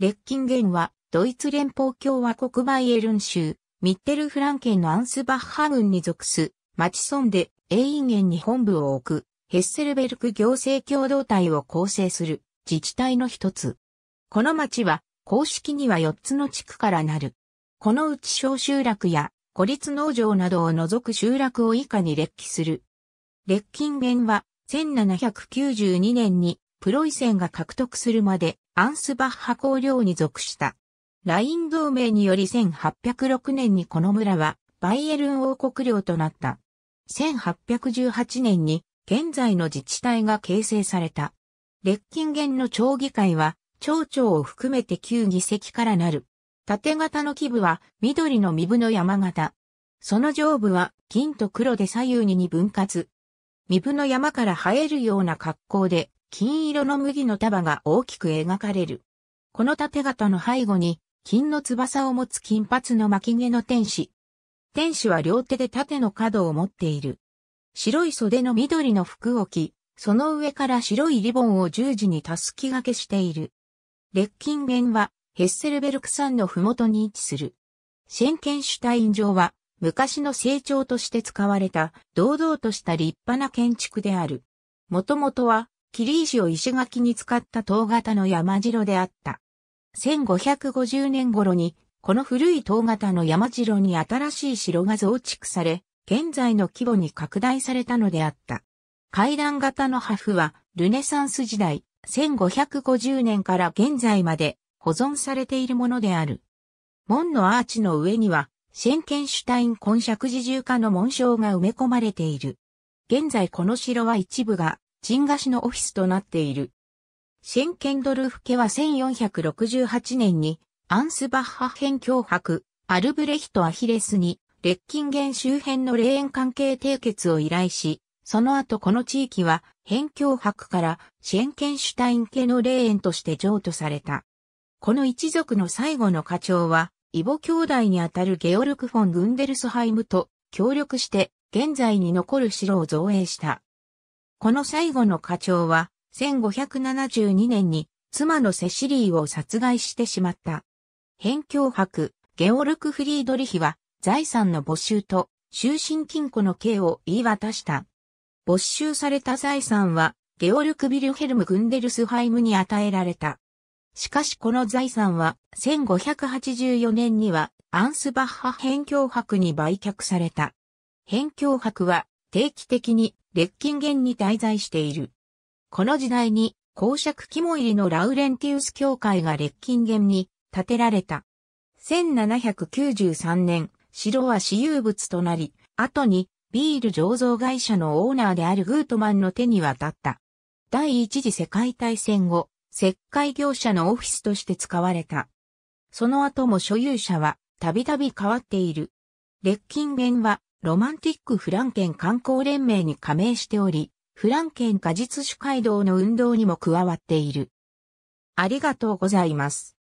レッキンゲンは、ドイツ連邦共和国バイエルン州、ミッテルフランケンのアンスバッハ軍に属す、マチソンで、エインゲンに本部を置く、ヘッセルベルク行政共同体を構成する、自治体の一つ。この町は、公式には4つの地区からなる。このうち小集落や、孤立農場などを除く集落を以下に列記する。列近元は、1792年に、プロイセンが獲得するまで、アンスバッハ公領に属した。ライン同盟により1806年にこの村はバイエルン王国領となった。1818年に現在の自治体が形成された。列近元の町議会は町長を含めて旧議席からなる。縦型の基部は緑の身部の山形。その上部は銀と黒で左右に二分割。身部の山から生えるような格好で金色の麦の束が大きく描かれる。この盾型の背後に、金の翼を持つ金髪の巻き毛の天使。天使は両手で盾の角を持っている。白い袖の緑の服を着、その上から白いリボンを十字にたすき掛けしている。列金源は、ヘッセルベルク山のふもとに位置する。シェンケンシュタイン城は、昔の成長として使われた、堂々とした立派な建築である。もともとは、リイ石を石垣に使った塔型の山城であった。1550年頃に、この古い塔型の山城に新しい城が増築され、現在の規模に拡大されたのであった。階段型の破風は、ルネサンス時代、1550年から現在まで保存されているものである。門のアーチの上には、シェンケンシュタイン根石寺重化の紋章が埋め込まれている。現在この城は一部が鎮菓子のオフィスとなっている。シェンケンドルフ家は1468年にアンスバッハ編脅迫、アルブレヒト・アヒレスに、レッキンゲン周辺の霊園関係締結を依頼し、その後この地域は、辺境博からシェンケンシュタイン家の霊園として譲渡された。この一族の最後の課長は、イボ兄弟にあたるゲオルク・フォン・グンデルスハイムと協力して、現在に残る城を造営した。この最後の課長は、1572年に妻のセシリーを殺害してしまった。辺境博、ゲオルク・フリードリヒは財産の没収と終身金庫の刑を言い渡した。没収された財産はゲオルク・ビルヘルム・グンデルスハイムに与えられた。しかしこの財産は1584年にはアンスバッハ辺境博に売却された。辺境博は定期的に列近元に滞在している。この時代に公爵肝入りのラウレンティウス教会が列近元に建てられた。1793年、城は私有物となり、後にビール醸造会社のオーナーであるグートマンの手に渡った。第一次世界大戦後、石灰業者のオフィスとして使われた。その後も所有者はたびたび変わっている。ンゲ弁は、ロマンティックフランケン観光連盟に加盟しており、フランケン果実主街道の運動にも加わっている。ありがとうございます。